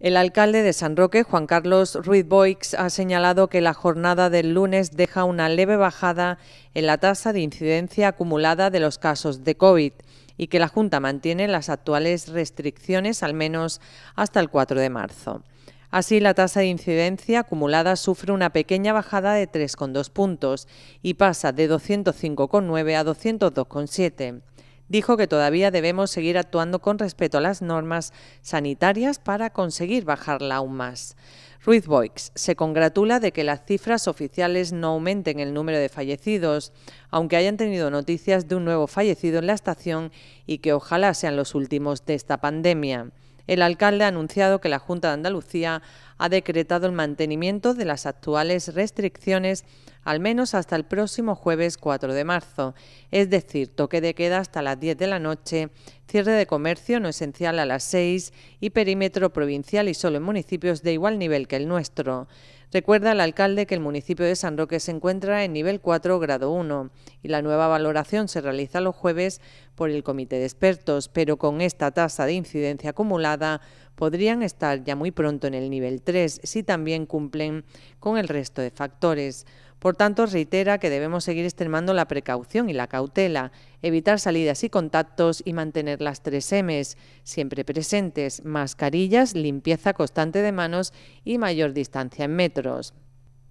El alcalde de San Roque, Juan Carlos Ruiz Boix, ha señalado que la jornada del lunes deja una leve bajada en la tasa de incidencia acumulada de los casos de COVID y que la Junta mantiene las actuales restricciones al menos hasta el 4 de marzo. Así, la tasa de incidencia acumulada sufre una pequeña bajada de 3,2 puntos y pasa de 205,9 a 202,7. Dijo que todavía debemos seguir actuando con respeto a las normas sanitarias para conseguir bajarla aún más. Ruiz Boix se congratula de que las cifras oficiales no aumenten el número de fallecidos, aunque hayan tenido noticias de un nuevo fallecido en la estación y que ojalá sean los últimos de esta pandemia. El alcalde ha anunciado que la Junta de Andalucía ha decretado el mantenimiento de las actuales restricciones al menos hasta el próximo jueves 4 de marzo, es decir, toque de queda hasta las 10 de la noche, cierre de comercio no esencial a las 6 y perímetro provincial y solo en municipios de igual nivel que el nuestro. Recuerda el alcalde que el municipio de San Roque se encuentra en nivel 4, grado 1, y la nueva valoración se realiza los jueves por el comité de expertos, pero con esta tasa de incidencia acumulada podrían estar ya muy pronto en el nivel 3 tres si también cumplen con el resto de factores. Por tanto, reitera que debemos seguir extremando la precaución y la cautela, evitar salidas y contactos y mantener las tres M's siempre presentes, mascarillas, limpieza constante de manos y mayor distancia en metros.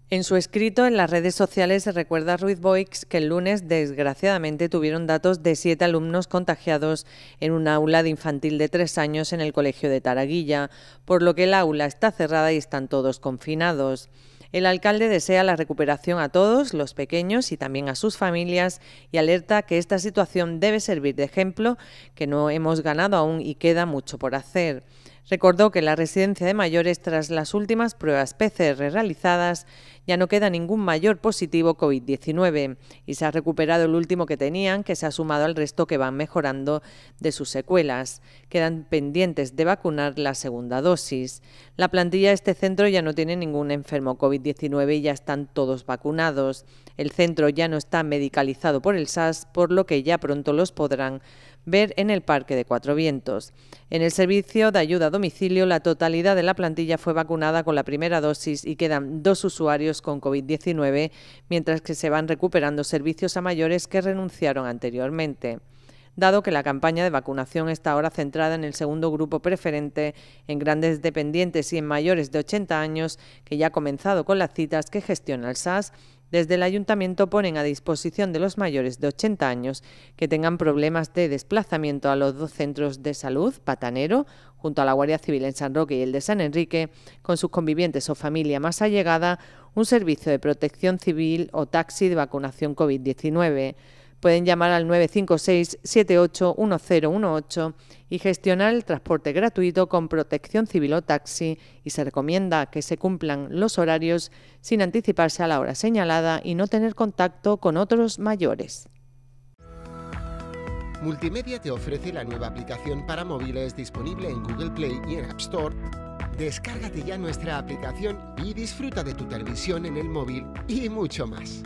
En su escrito en las redes sociales se recuerda Ruiz Boix que el lunes desgraciadamente tuvieron datos de siete alumnos contagiados en un aula de infantil de tres años en el colegio de Taraguilla, por lo que el aula está cerrada y están todos confinados. El alcalde desea la recuperación a todos, los pequeños y también a sus familias, y alerta que esta situación debe servir de ejemplo, que no hemos ganado aún y queda mucho por hacer. Recordó que la residencia de mayores, tras las últimas pruebas PCR realizadas, ya no queda ningún mayor positivo COVID-19 y se ha recuperado el último que tenían, que se ha sumado al resto que van mejorando de sus secuelas. Quedan pendientes de vacunar la segunda dosis. La plantilla de este centro ya no tiene ningún enfermo COVID-19 y ya están todos vacunados. El centro ya no está medicalizado por el SAS, por lo que ya pronto los podrán ver en el Parque de Cuatro Vientos. En el servicio de ayuda a domicilio, la totalidad de la plantilla fue vacunada con la primera dosis y quedan dos usuarios con COVID-19, mientras que se van recuperando servicios a mayores que renunciaron anteriormente dado que la campaña de vacunación está ahora centrada en el segundo grupo preferente, en grandes dependientes y en mayores de 80 años, que ya ha comenzado con las citas que gestiona el SAS desde el ayuntamiento ponen a disposición de los mayores de 80 años que tengan problemas de desplazamiento a los dos centros de salud, Patanero, junto a la Guardia Civil en San Roque y el de San Enrique, con sus convivientes o familia más allegada, un servicio de protección civil o taxi de vacunación COVID-19. Pueden llamar al 956-781018 y gestionar el transporte gratuito con protección civil o taxi y se recomienda que se cumplan los horarios sin anticiparse a la hora señalada y no tener contacto con otros mayores. Multimedia te ofrece la nueva aplicación para móviles disponible en Google Play y en App Store. Descárgate ya nuestra aplicación y disfruta de tu televisión en el móvil y mucho más.